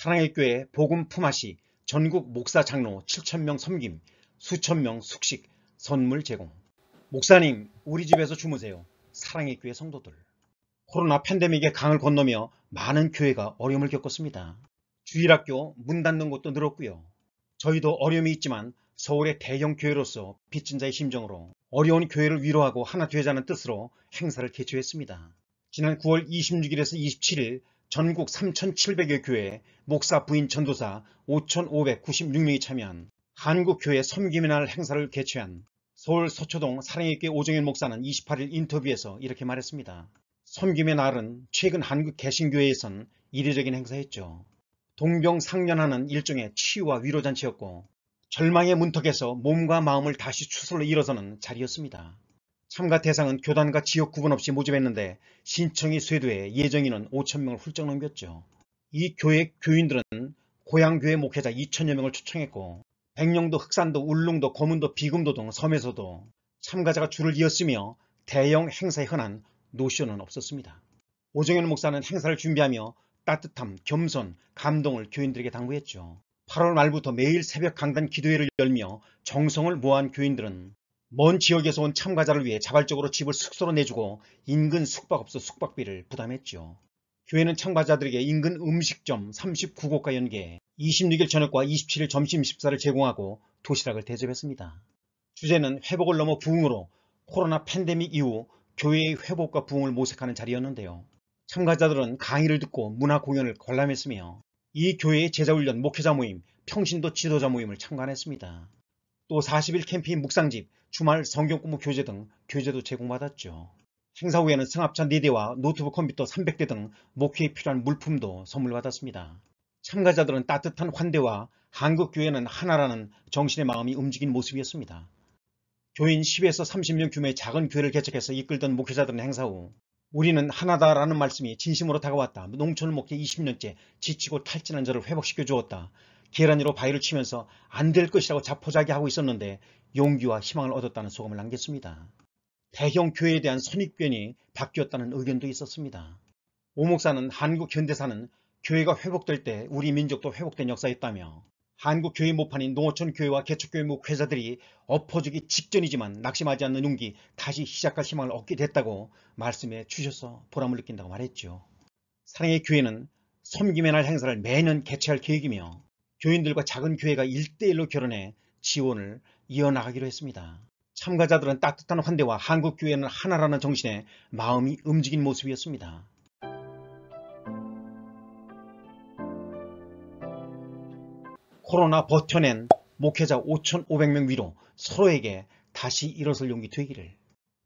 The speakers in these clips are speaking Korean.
사랑의 교회 복음 품앗이 전국 목사 장로 7천명 섬김 수천명 숙식 선물 제공 목사님 우리 집에서 주무세요. 사랑의 교회 성도들 코로나 팬데믹의 강을 건너며 많은 교회가 어려움을 겪었습니다. 주일학교 문 닫는 곳도 늘었고요. 저희도 어려움이 있지만 서울의 대형 교회로서 빚진 자의 심정으로 어려운 교회를 위로하고 하나 되자는 뜻으로 행사를 개최했습니다. 지난 9월 26일에서 27일 전국 3,700여 교회, 목사 부인 전도사 5,596명이 참여한 한국교회 섬김의 날 행사를 개최한 서울 서초동 사랑의 교회 오정현 목사는 28일 인터뷰에서 이렇게 말했습니다. 섬김의 날은 최근 한국 개신교회에선 이례적인 행사였죠. 동병상련하는 일종의 치유와 위로잔치였고 절망의 문턱에서 몸과 마음을 다시 추슬러 일어서는 자리였습니다. 참가 대상은 교단과 지역 구분 없이 모집했는데 신청이 쇄도해 예정인은 5천명을 훌쩍 넘겼죠. 이 교회 교인들은 고향교회 목회자 2천여명을 초청했고 백령도, 흑산도, 울릉도, 거문도, 비금도 등 섬에서도 참가자가 줄을 이었으며 대형 행사에 흔한 노쇼는 없었습니다. 오정현 목사는 행사를 준비하며 따뜻함, 겸손, 감동을 교인들에게 당부했죠. 8월 말부터 매일 새벽 강단 기도회를 열며 정성을 모아한 교인들은 먼 지역에서 온 참가자를 위해 자발적으로 집을 숙소로 내주고 인근 숙박업소 숙박비를 부담했죠. 교회는 참가자들에게 인근 음식점 39곳과 연계 해 26일 저녁과 27일 점심 식사를 제공하고 도시락을 대접했습니다. 주제는 회복을 넘어 부흥으로 코로나 팬데믹 이후 교회의 회복과 부흥을 모색하는 자리였는데요. 참가자들은 강의를 듣고 문화 공연을 관람했으며 이 교회의 제자훈련 목회자 모임, 평신도 지도자 모임을 참관했습니다. 또 40일 캠페인 묵상집, 주말 성경 공부 교재 등 교재도 제공받았죠. 행사 후에는 승합차 4대와 노트북 컴퓨터 300대 등 목회에 필요한 물품도 선물받았습니다. 참가자들은 따뜻한 환대와 한국교회는 하나라는 정신의 마음이 움직인 모습이었습니다. 교인 10에서 30명 규모의 작은 교회를 개척해서 이끌던 목회자들은 행사 후 우리는 하나다라는 말씀이 진심으로 다가왔다. 농촌을 목회 20년째 지치고 탈진한 저를 회복시켜 주었다. 계란으로 바위를 치면서 안 될 것이라고 자포자기하고 있었는데 용기와 희망을 얻었다는 소감을 남겼습니다. 대형 교회에 대한 선입견이 바뀌었다는 의견도 있었습니다. 오 목사는 한국 현대사는 교회가 회복될 때 우리 민족도 회복된 역사였다며 한국 교회 모판인 농어촌 교회와 개척교회 목회사들이 엎어지기 직전이지만 낙심하지 않는 용기 다시 시작할 희망을 얻게 됐다고 말씀해 주셔서 보람을 느낀다고 말했죠. 사랑의 교회는 섬김의 날 행사를 매년 개최할 계획이며 교인들과 작은 교회가 일대일로 결혼해 지원을 이어나가기로 했습니다. 참가자들은 따뜻한 환대와 한국교회는 하나라는 정신에 마음이 움직인 모습이었습니다. 코로나 버텨낸 목회자 5,500명 위로 서로에게 다시 일어설 용기 되기를.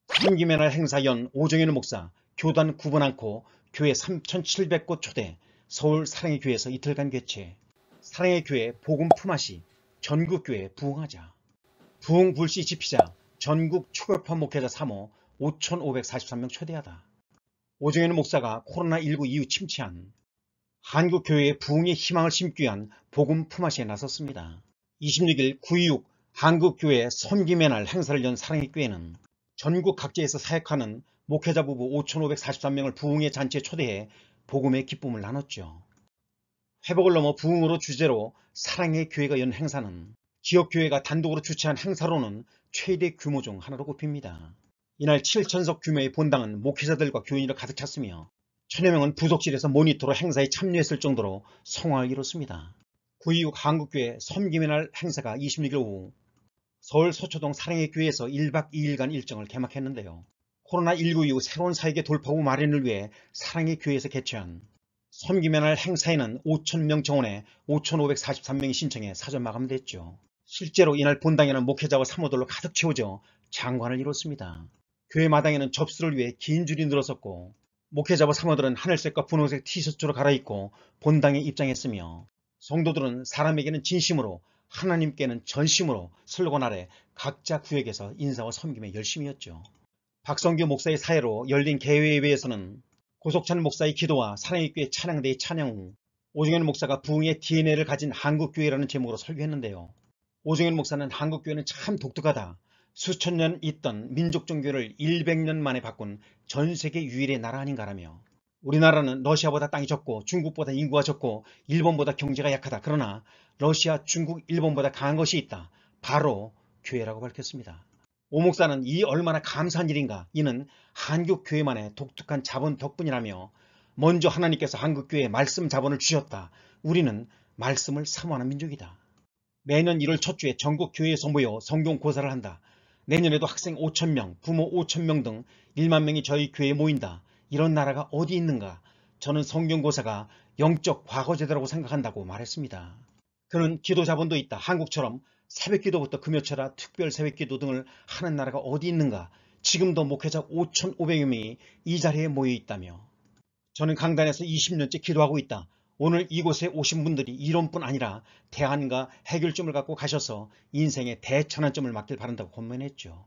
삼김의 날 행사 연 오정현 목사, 교단 구분 않고 교회 3,700곳 초대, 서울 사랑의 교회에서 이틀간 개최. 사랑의 교회 복음 품앗이 전국교회 부흥하자 부흥 불시 집시자 전국 초교파 목회자 3호 5,543명 초대하다. 오정현 목사가 코로나19 이후 침체한 한국교회의 부흥의 희망을 심기 위한 복음 품앗이에 나섰습니다. 26일 9.26 한국교회 섬김의 날 행사를 연 사랑의 교회는 전국 각지에서 사역하는 목회자 부부 5,543명을 부흥의 잔치에 초대해 복음의 기쁨을 나눴죠. 회복을 넘어 부흥으로 주제로 사랑의 교회가 연 행사는 지역교회가 단독으로 주최한 행사로는 최대 규모 중 하나로 꼽힙니다. 이날 7천석 규모의 본당은 목회자들과 교인으로 가득 찼으며 천여 명은 부속실에서 모니터로 행사에 참여했을 정도로 성황을 이뤘습니다. 9.26 한국교회 섬김의 날 행사가 26일 오후 서울 서초동 사랑의 교회에서 1박 2일간 일정을 개막했는데요. 코로나19 이후 새로운 사역의 돌파구 마련을 위해 사랑의 교회에서 개최한 섬기면 할 행사에는 5,000명 정원에 5,543명이 신청해 사전 마감됐죠. 실제로 이날 본당에는 목회자와 사모들로 가득 채워져 장관을 이뤘습니다. 교회 마당에는 접수를 위해 긴 줄이 늘어섰고 목회자와 사모들은 하늘색과 분홍색 티셔츠로 갈아입고 본당에 입장했으며 성도들은 사람에게는 진심으로 하나님께는 전심으로 슬로건 아래 각자 구역에서 인사와 섬김에 열심이었죠. 박성규 목사의 사회로 열린 개회에 의해서는 고석찬 목사의 기도와 사랑의 교회 찬양대의 찬양, 후 오종현 목사가 부흥의 DNA를 가진 한국교회라는 제목으로 설교했는데요. 오종현 목사는 한국교회는 참 독특하다. 수천 년 있던 민족 종교를 100년 만에 바꾼 전 세계 유일의 나라 아닌가라며 우리나라는 러시아보다 땅이 적고 중국보다 인구가 적고 일본보다 경제가 약하다. 그러나 러시아, 중국, 일본보다 강한 것이 있다. 바로 교회라고 밝혔습니다. 오목사는 이 얼마나 감사한 일인가 이는 한국교회만의 독특한 자본 덕분이라며 먼저 하나님께서 한국교회에 말씀 자본을 주셨다. 우리는 말씀을 사모하는 민족이다. 매년 1월 첫 주에 전국 교회에서 모여 성경 고사를 한다. 내년에도 학생 5천명, 부모 5천명 등 1만 명이 저희 교회에 모인다. 이런 나라가 어디 있는가? 저는 성경고사가 영적 과거제도라고 생각한다고 말했습니다. 그는 기도 자본도 있다. 한국처럼 새벽기도부터 금요철화 특별 새벽기도 등을 하는 나라가 어디 있는가 지금도 목회자 5 5 0 0 명이 이 자리에 모여 있다며 저는 강단에서 20년째 기도하고 있다. 오늘 이곳에 오신 분들이 이론뿐 아니라 대안과 해결점을 갖고 가셔서 인생의 대천환점을 맞길 바란다고 권면했죠.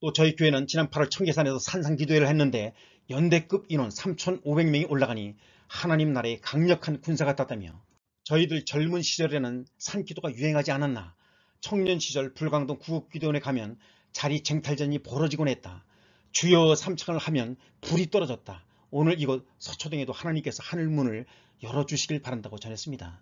또 저희 교회는 지난 8월 청계산에서 산상기도회를 했는데 연대급 인원 3,500명이 올라가니 하나님 나라의 강력한 군사가 떴다며 저희들 젊은 시절에는 산기도가 유행하지 않았나 청년 시절 불광동 구국기도원에 가면 자리 쟁탈전이 벌어지곤 했다. 주여 삼창을 하면 불이 떨어졌다. 오늘 이곳 서초동에도 하나님께서 하늘문을 열어주시길 바란다고 전했습니다.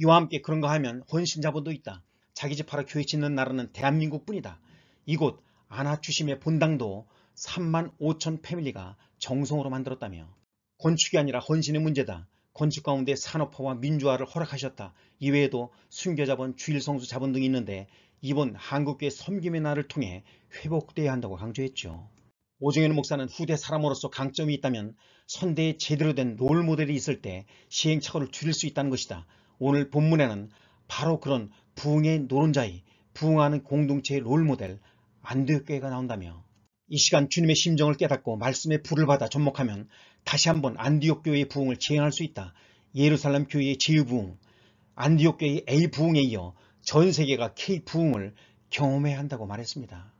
이와 함께 그런가 하면 헌신자본도 있다. 자기 집 바로 교회 짓는 나라는 대한민국뿐이다. 이곳 아나추심의 본당도 3만 5천 패밀리가 정성으로 만들었다며 건축이 아니라 헌신의 문제다. 건축 가운데 산업화와 민주화를 허락하셨다. 이외에도 순교자본, 주일성수 자본 등이 있는데 이번 한국교회 섬김의 날을 통해 회복돼야 한다고 강조했죠. 오정현 목사는 후대 사람으로서 강점이 있다면 선대에 제대로 된 롤모델이 있을 때 시행착오를 줄일 수 있다는 것이다. 오늘 본문에는 바로 그런 부흥의 노론자이, 부흥하는 공동체의 롤모델, 안드교회가 나온다며 이 시간 주님의 심정을 깨닫고 말씀의 불을 받아 접목하면 다시 한번 안디옥 교회의 부흥을 재현할 수 있다. 예루살렘 교회의 제일부흥, 안디옥 교회의 A부흥에 이어 전 세계가 K부흥을 경험해야 한다고 말했습니다.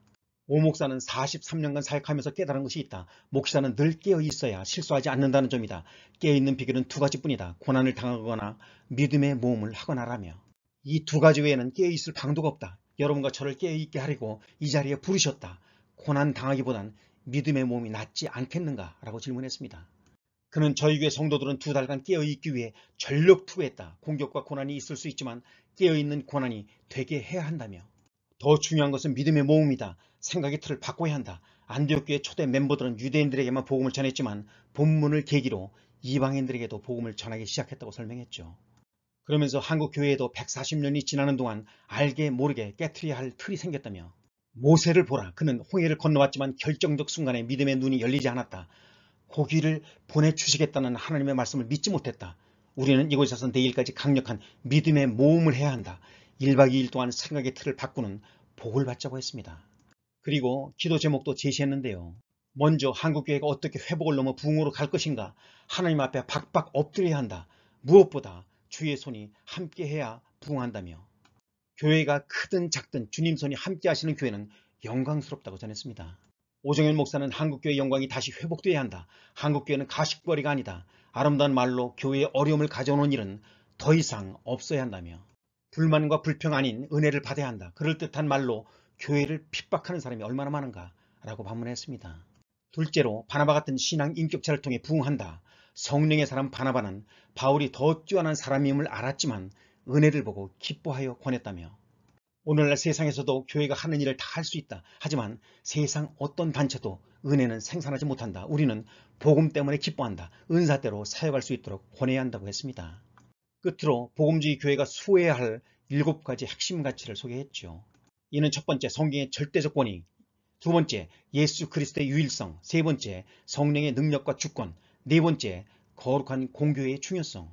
오 목사는 43년간 사역하면서 깨달은 것이 있다. 목사는 늘 깨어 있어야 실수하지 않는다는 점이다. 깨어있는 비결은 두 가지뿐이다. 고난을 당하거나 믿음의 모험을 하거나라며. 이 두 가지 외에는 깨어있을 방도가 없다. 여러분과 저를 깨어있게 하려고 이 자리에 부르셨다. 고난 당하기보단 믿음의 몸이 낫지 않겠는가? 라고 질문했습니다. 그는 저희 교회 성도들은 두 달간 깨어있기 위해 전력 투구했다. 공격과 고난이 있을 수 있지만 깨어있는 고난이 되게 해야 한다며 더 중요한 것은 믿음의 모음이다. 생각의 틀을 바꿔야 한다. 안디옥교회 초대 멤버들은 유대인들에게만 복음을 전했지만 본문을 계기로 이방인들에게도 복음을 전하기 시작했다고 설명했죠. 그러면서 한국 교회에도 140년이 지나는 동안 알게 모르게 깨트려야 할 틀이 생겼다며 모세를 보라 그는 홍해를 건너왔지만 결정적 순간에 믿음의 눈이 열리지 않았다. 고기를 보내주시겠다는 하나님의 말씀을 믿지 못했다. 우리는 이곳에서 내일까지 강력한 믿음의 모험을 해야 한다. 1박 2일 동안 생각의 틀을 바꾸는 복을 받자고 했습니다. 그리고 기도 제목도 제시했는데요. 먼저 한국교회가 어떻게 회복을 넘어 부흥으로 갈 것인가 하나님 앞에 박박 엎드려야 한다. 무엇보다 주의 손이 함께해야 부흥한다며 교회가 크든 작든 주님 손이 함께 하시는 교회는 영광스럽다고 전했습니다. 오정현 목사는 한국교회 영광이 다시 회복돼야 한다. 한국교회는 가십거리가 아니다. 아름다운 말로 교회의 어려움을 가져오는 일은 더 이상 없어야 한다며 불만과 불평 아닌 은혜를 받아야 한다. 그럴듯한 말로 교회를 핍박하는 사람이 얼마나 많은가 라고 반문했습니다. 둘째로 바나바 같은 신앙 인격체를 통해 부응한다 성령의 사람 바나바는 바울이 더 뛰어난 사람임을 알았지만 은혜를 보고 기뻐하여 권했다며 오늘날 세상에서도 교회가 하는 일을 다 할 수 있다. 하지만 세상 어떤 단체도 은혜는 생산하지 못한다. 우리는 복음 때문에 기뻐한다. 은사대로 사역할 수 있도록 권해야 한다고 했습니다. 끝으로 복음주의 교회가 수호해야 할 일곱 가지 핵심 가치를 소개했죠. 이는 첫 번째 성경의 절대적 권위, 두 번째 예수 그리스도의 유일성, 세 번째 성령의 능력과 주권, 네 번째 거룩한 공교의 중요성,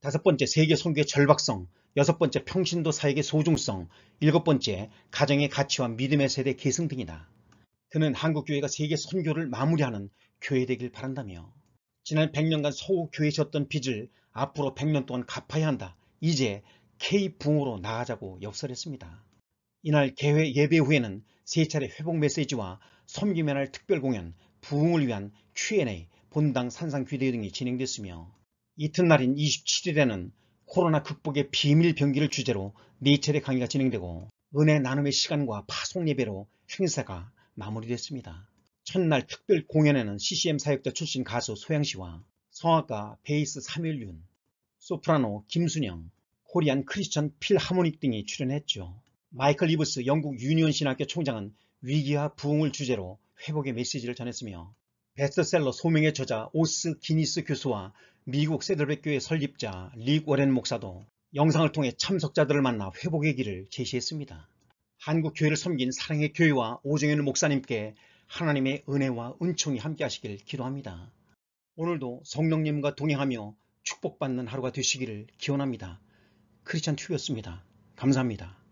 다섯 번째 세계 성교의 절박성, 여섯 번째 평신도 사역의 소중성, 일곱 번째 가정의 가치와 믿음의 세대 계승 등이다. 그는 한국교회가 세계 선교를 마무리하는 교회 되길 바란다며 지난 100년간 서구 교회에 졌던 빚을 앞으로 100년 동안 갚아야 한다. 이제 K붕으로 나아가자고 역설했습니다. 이날 개회 예배 후에는 세 차례 회복 메시지와 섬기면 할 특별 공연, 부흥을 위한 Q&A, 본당 산상 귀대 등이 진행됐으며 이튿날인 27일에는 코로나 극복의 비밀 병기를 주제로 4차례 강의가 진행되고 은혜 나눔의 시간과 파송 예배로 행사가 마무리됐습니다. 첫날 특별 공연에는 CCM 사역자 출신 가수 소양씨와 성악가 베이스 삼일윤, 소프라노 김순영, 코리안 크리스천 필하모닉 등이 출연했죠. 마이클 리브스 영국 유니온 신학교 총장은 위기와 부흥을 주제로 회복의 메시지를 전했으며 베스트셀러 소명의 저자 오스 기니스 교수와 미국 세들백 교회 설립자 릭 워렌 목사도 영상을 통해 참석자들을 만나 회복의 길을 제시했습니다. 한국 교회를 섬긴 사랑의 교회와 오정현 목사님께 하나님의 은혜와 은총이 함께 하시길 기도합니다. 오늘도 성령님과 동행하며 축복받는 하루가 되시기를 기원합니다. 크리스찬 튜브였습니다. 감사합니다.